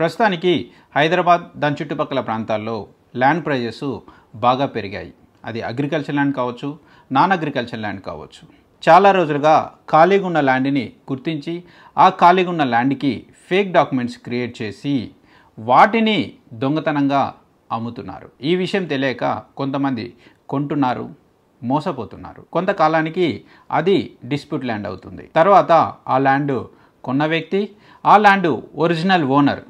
ప్రస్తుతానికి హైదరాబాద్ దాని చుట్టుపక్కల ప్రాంతాల్లో ల్యాండ్ ప్రైజెస్ బాగా పెరిగాయి అది అగ్రికల్చర్ ల్యాండ్ కావచ్చు నాన్ అగ్రికల్చర్ ల్యాండ్ కావచ్చు చాలా రోజులుగా ఖాళీగా ఉన్న ల్యాండ్ని గుర్తించి ఆ ఖాళీగా ఉన్న ల్యాండ్కి ఫేక్ డాక్యుమెంట్స్ క్రియేట్ చేసి వాటిని దొంగతనంగా అమ్ముతున్నారు ఈ విషయం తెలియక కొంతమంది కొంటున్నారు మోసపోతున్నారు కొంతకాలానికి అది డిస్ప్యూట్ ల్యాండ్ అవుతుంది తర్వాత ఆ ల్యాండ్ కొన్న వ్యక్తి ఆ ల్యాండ్ ఒరిజినల్ ఓనర్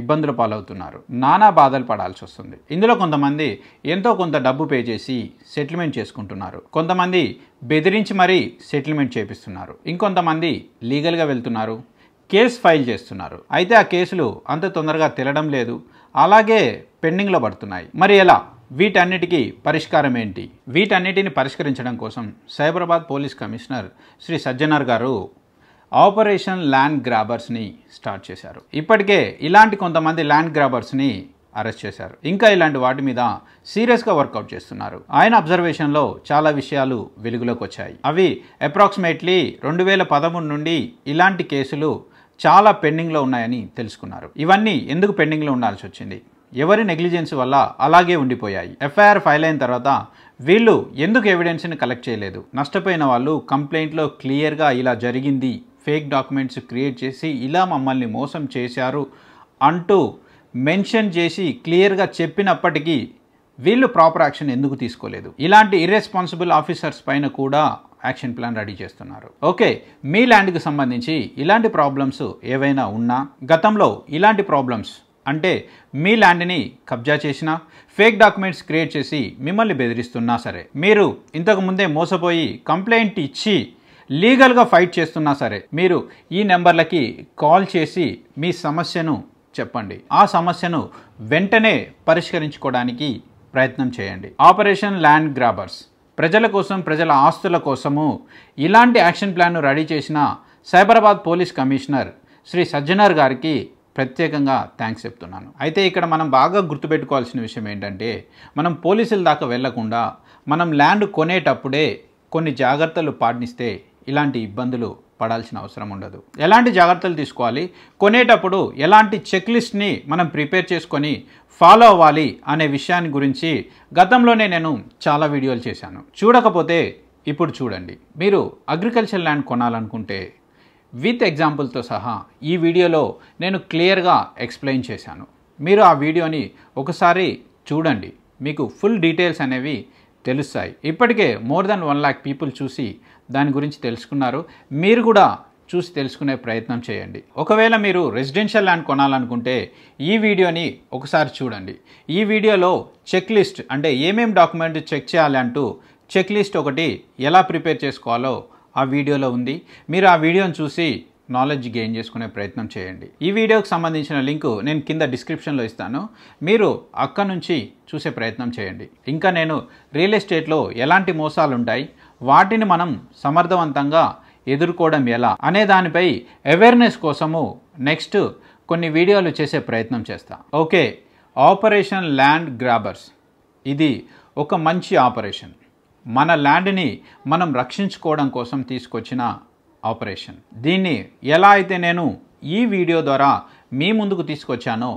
ఇబ్బందుల పాలవుతున్నారు నానా బాధలు పడాల్సి వస్తుంది ఇందులో కొంతమంది ఎంతో కొంత డబ్బు పే చేసి సెటిల్మెంట్ చేసుకుంటున్నారు కొంతమంది బెదిరించి మరీ సెటిల్మెంట్ చేపిస్తున్నారు ఇంకొంతమంది లీగల్గా వెళ్తున్నారు కేసు ఫైల్ చేస్తున్నారు అయితే ఆ కేసులు అంత తొందరగా తెలడం లేదు అలాగే పెండింగ్లో పడుతున్నాయి మరి ఎలా వీటన్నిటికీ పరిష్కారం ఏంటి వీటన్నిటిని పరిష్కరించడం కోసం సైబరాబాద్ పోలీస్ కమిషనర్ శ్రీ సజ్జనార్ గారు ఆపరేషన్ ల్యాండ్ గ్రాబర్స్ని స్టార్ట్ చేశారు ఇప్పటికే ఇలాంటి కొంతమంది ల్యాండ్ గ్రాబర్స్ని అరెస్ట్ చేశారు ఇంకా ఇలాంటి వాటి మీద సీరియస్గా వర్కౌట్ చేస్తున్నారు ఆయన అబ్జర్వేషన్లో చాలా విషయాలు వెలుగులోకి వచ్చాయి అవి అప్రాక్సిమేట్లీ రెండు వేల పదమూడు నుండి ఇలాంటి కేసులు చాలా పెండింగ్లో ఉన్నాయని తెలుసుకున్నారు ఇవన్నీ ఎందుకు పెండింగ్లో ఉండాల్సి వచ్చింది ఎవరి నెగ్లిజెన్స్ వల్ల అలాగే ఉండిపోయాయి ఎఫ్ఐఆర్ ఫైల్ అయిన తర్వాత వీళ్ళు ఎందుకు ఎవిడెన్స్ని కలెక్ట్ చేయలేదు నష్టపోయిన వాళ్ళు కంప్లైంట్లో క్లియర్గా ఇలా జరిగింది ఫేక్ డాక్యుమెంట్స్ క్రియేట్ చేసి ఇలా మమ్మల్ని మోసం చేశారు అంటూ మెన్షన్ చేసి క్లియర్గా చెప్పినప్పటికీ వీళ్ళు ప్రాపర్ యాక్షన్ ఎందుకు తీసుకోలేదు ఇలాంటి ఇర్రెస్పాన్సిబుల్ ఆఫీసర్స్ పైన కూడా యాక్షన్ ప్లాన్ రెడీ చేస్తున్నారు ఓకే మీ ల్యాండ్కి సంబంధించి ఇలాంటి ప్రాబ్లమ్స్ ఏవైనా ఉన్నా గతంలో ఇలాంటి ప్రాబ్లమ్స్ అంటే మీ ల్యాండ్ని కబ్జా చేసినా ఫేక్ డాక్యుమెంట్స్ క్రియేట్ చేసి మిమ్మల్ని బెదిరిస్తున్నా సరే మీరు ఇంతకు ముందే మోసపోయి కంప్లైంట్ ఇచ్చి లీగల్గా ఫైట్ చేస్తున్నా సరే మీరు ఈ నెంబర్లకి కాల్ చేసి మీ సమస్యను చెప్పండి ఆ సమస్యను వెంటనే పరిష్కరించుకోవడానికి ప్రయత్నం చేయండి ఆపరేషన్ ల్యాండ్ గ్రాబర్స్ ప్రజల కోసం ప్రజల ఆస్తుల కోసము ఇలాంటి యాక్షన్ ప్లాన్ను రెడీ చేసిన సైబరాబాద్ పోలీస్ కమిషనర్ శ్రీ సజ్జనార్ గారికి ప్రత్యేకంగా థ్యాంక్స్ చెప్తున్నాను అయితే ఇక్కడ మనం బాగా గుర్తుపెట్టుకోవాల్సిన విషయం ఏంటంటే మనం పోలీసుల దాకా వెళ్లకుండా మనం ల్యాండ్ కొనేటప్పుడే కొన్ని జాగ్రత్తలు పాటిస్తే ఇలాంటి ఇబ్బందులు పడాల్సిన అవసరం ఉండదు ఎలాంటి జాగ్రత్తలు తీసుకోవాలి కొనేటప్పుడు ఎలాంటి చెక్లిస్ట్ని మనం ప్రిపేర్ చేసుకొని ఫాలో అవ్వాలి అనే విషయాన్ని గురించి గతంలోనే నేను చాలా వీడియోలు చేశాను చూడకపోతే ఇప్పుడు చూడండి మీరు అగ్రికల్చర్ ల్యాండ్ కొనాలనుకుంటే విత్ ఎగ్జాంపుల్తో సహా ఈ వీడియోలో నేను క్లియర్గా ఎక్స్ప్లెయిన్ చేశాను మీరు ఆ వీడియోని ఒకసారి చూడండి మీకు ఫుల్ డీటెయిల్స్ అనేవి తెలుస్తాయి ఇప్పటికే more than one lakh people చూసి దాని గురించి తెలుసుకున్నారు మీరు కూడా చూసి తెలుసుకునే ప్రయత్నం చేయండి ఒకవేళ మీరు రెసిడెన్షియల్ ల్యాండ్ కొనాలనుకుంటే ఈ వీడియోని ఒకసారి చూడండి ఈ వీడియోలో చెక్ లిస్ట్ అంటే ఏమేమి డాక్యుమెంట్ చెక్ చేయాలి అంటూ చెక్ లిస్ట్ ఒకటి ఎలా ప్రిపేర్ చేసుకోవాలో ఆ వీడియోలో ఉంది మీరు ఆ వీడియోని చూసి నాలెడ్జ్ గెయిన్ చేసుకునే ప్రయత్నం చేయండి ఈ వీడియోకి సంబంధించిన లింకు నేను కింద డిస్క్రిప్షన్లో ఇస్తాను మీరు అక్కడ నుంచి చూసే ప్రయత్నం చేయండి ఇంకా నేను రియల్ ఎస్టేట్లో ఎలాంటి మోసాలు ఉంటాయి వాటిని మనం సమర్థవంతంగా ఎదుర్కోవడం ఎలా అనే దానిపై అవేర్నెస్ కోసము నెక్స్ట్ కొన్ని వీడియోలు చేసే ప్రయత్నం చేస్తా ఓకే ఆపరేషన్ ల్యాండ్ గ్రాబర్స్ ఇది ఒక మంచి ఆపరేషన్ మన ల్యాండ్ని మనం రక్షించుకోవడం కోసం తీసుకొచ్చిన ఆపరేషన్ దీన్ని ఎలా అయితే నేను ఈ వీడియో ద్వారా మీ ముందుకు తీసుకొచ్చానో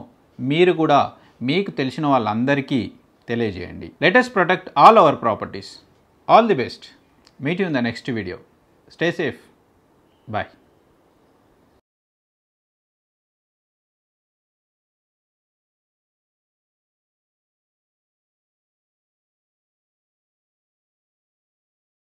మీరు కూడా మీకు తెలిసిన వాళ్ళందరికీ తెలియజేయండి latest protect all our properties all the best meet in the next video stay safe bye